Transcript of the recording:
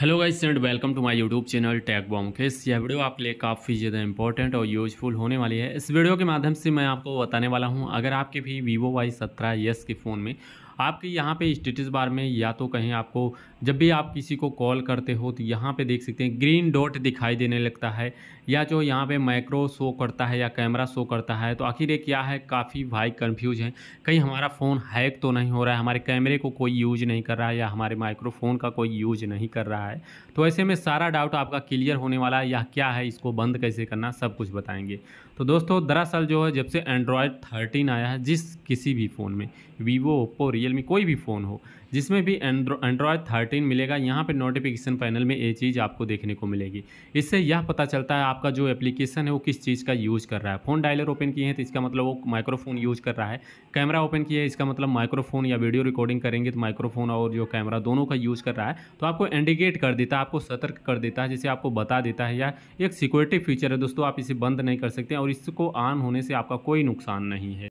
hello guys and welcome to my YouTube channel टैग बॉम मुकेश यह वीडियो आपके लिए काफ़ी ज़्यादा इंपॉर्टेंट और यूजफुल होने वाली है इस वीडियो के माध्यम से मैं आपको बताने वाला हूं अगर आपके भी वीवो वाई सत्रह यस के फ़ोन में आपके यहाँ पे स्टेटस बार में या तो कहीं आपको जब भी आप किसी को कॉल करते हो तो यहाँ पे देख सकते हैं ग्रीन डॉट दिखाई देने लगता है या जो यहाँ पे माइक्रो शो करता है या कैमरा शो करता है तो आखिर ये क्या है काफ़ी भाई कन्फ्यूज हैं कहीं हमारा फ़ोन हैक तो नहीं हो रहा है हमारे कैमरे को कोई यूज नहीं कर रहा है या हमारे माइक्रोफोन का कोई यूज नहीं कर रहा है तो ऐसे में सारा डाउट आपका क्लियर होने वाला है या क्या है इसको बंद कैसे करना सब कुछ बताएंगे तो दोस्तों दरअसल जो है जब से एंड्रॉयड थर्टीन आया है जिस किसी भी फ़ोन में वीवो ओप्पो रियल रियलमी कोई भी फ़ोन हो जिसमें भी एंड्रॉयड थर्टीन मिलेगा यहाँ पर नोटिफिकेशन पैनल में ये चीज़ आपको देखने को मिलेगी इससे यह पता चलता है आपका जो एप्लीकेशन है वो किस चीज़ का यूज़ कर रहा है फ़ोन डायलर ओपन किए हैं तो इसका मतलब वो माइक्रोफोन यूज़ कर रहा है कैमरा ओपन किया है इसका मतलब माइक्रोफोन या वीडियो रिकॉर्डिंग करेंगे तो माइक्रोफोन और जो कैमरा दोनों का यूज़ कर रहा है तो आपको इंडिकेट कर देता है आपको सतर्क कर देता है जिसे आपको बता देता है या एक सिक्योरिटी फीचर है दोस्तों आप इसे बंद नहीं कर सकते और इसको ऑन होने से आपका कोई नुकसान नहीं है